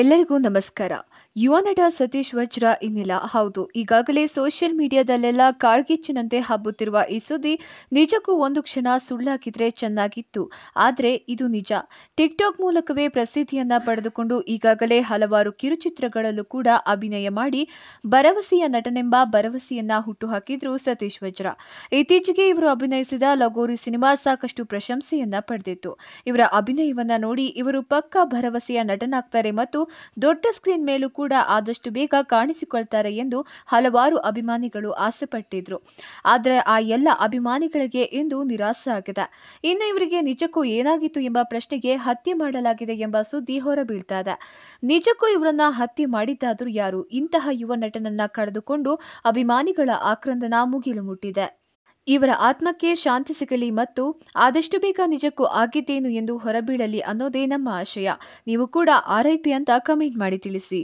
ಎಲ್ಲರಿಗೂ ನಮಸ್ಕಾರ ಯುವ ನಟ ಸತೀಶ್ ವಜ್ರ ಇನ್ನಿಲ್ಲ ಹೌದು ಈಗಾಗಲೇ ಸೋಷಿಯಲ್ ಮೀಡಿಯಾದಲ್ಲೆಲ್ಲ ಕಾಳ್ಗಿಚ್ಚಿನಂತೆ ಹಬ್ಬುತ್ತಿರುವ ಈ ಸುದ್ದಿ ನಿಜಕ್ಕೂ ಒಂದು ಕ್ಷಣ ಸುಳ್ಳಾಕಿದ್ರೆ ಚೆನ್ನಾಗಿತ್ತು ಆದರೆ ಇದು ನಿಜ ಟಿಕ್ಟಾಕ್ ಮೂಲಕವೇ ಪ್ರಸಿದ್ಧಿಯನ್ನ ಪಡೆದುಕೊಂಡು ಈಗಾಗಲೇ ಹಲವಾರು ಕಿರುಚಿತ್ರಗಳಲ್ಲೂ ಕೂಡ ಅಭಿನಯ ಮಾಡಿ ಭರವಸೆಯ ನಟನೆಂಬ ಭರವಸೆಯನ್ನ ಹುಟ್ಟುಹಾಕಿದ್ರು ಸತೀಶ್ ವಜ್ರ ಇತ್ತೀಚೆಗೆ ಇವರು ಅಭಿನಯಿಸಿದ ಲಗೋರಿ ಸಿನಿಮಾ ಸಾಕಷ್ಟು ಪ್ರಶಂಸೆಯನ್ನ ಪಡೆದಿತ್ತು ಇವರ ಅಭಿನಯವನ್ನ ನೋಡಿ ಇವರು ಪಕ್ಕಾ ಭರವಸೆಯ ನಟನಾಗ್ತಾರೆ ಮತ್ತು ದೊಡ್ಡ ಸ್ಕ್ರೀನ್ ಮೇಲೂ ಕೂಡ ಕೂಡ ಆದಷ್ಟು ಬೇಗ ಕಾಣಿಸಿಕೊಳ್ತಾರೆ ಎಂದು ಹಲವಾರು ಅಭಿಮಾನಿಗಳು ಆಸೆಪಟ್ಟಿದ್ರು ಆದರೆ ಆ ಎಲ್ಲ ಅಭಿಮಾನಿಗಳಿಗೆ ಇಂದು ನಿರಾಸೆ ಆಗಿದೆ ಇನ್ನು ಇವರಿಗೆ ನಿಜಕ್ಕೂ ಏನಾಗಿತ್ತು ಎಂಬ ಪ್ರಶ್ನೆಗೆ ಹತ್ಯೆ ಮಾಡಲಾಗಿದೆ ಎಂಬ ಸುದ್ದಿ ಹೊರಬೀಳ್ತಾ ಇದೆ ನಿಜಕ್ಕೂ ಇವರನ್ನ ಹತ್ಯೆ ಮಾಡಿದ್ದಾದರೂ ಯಾರು ಇಂತಹ ಯುವ ನಟನನ್ನ ಕಳೆದುಕೊಂಡು ಅಭಿಮಾನಿಗಳ ಆಕ್ರಂದನ ಮುಗಿಲು ಮುಟ್ಟಿದೆ ಇವರ ಆತ್ಮಕ್ಕೆ ಶಾಂತಿ ಸಿಗಲಿ ಮತ್ತು ಆದಷ್ಟು ಬೇಗ ನಿಜಕ್ಕೂ ಆಗಿದ್ದೇನು ಎಂದು ಹೊರಬೀಳಲಿ ಅನ್ನೋದೇ ನಮ್ಮ ಆಶಯ ನೀವು ಕೂಡ ಆರ್ಐಪಿ ಅಂತ ಕಮೆಂಟ್ ಮಾಡಿ ತಿಳಿಸಿ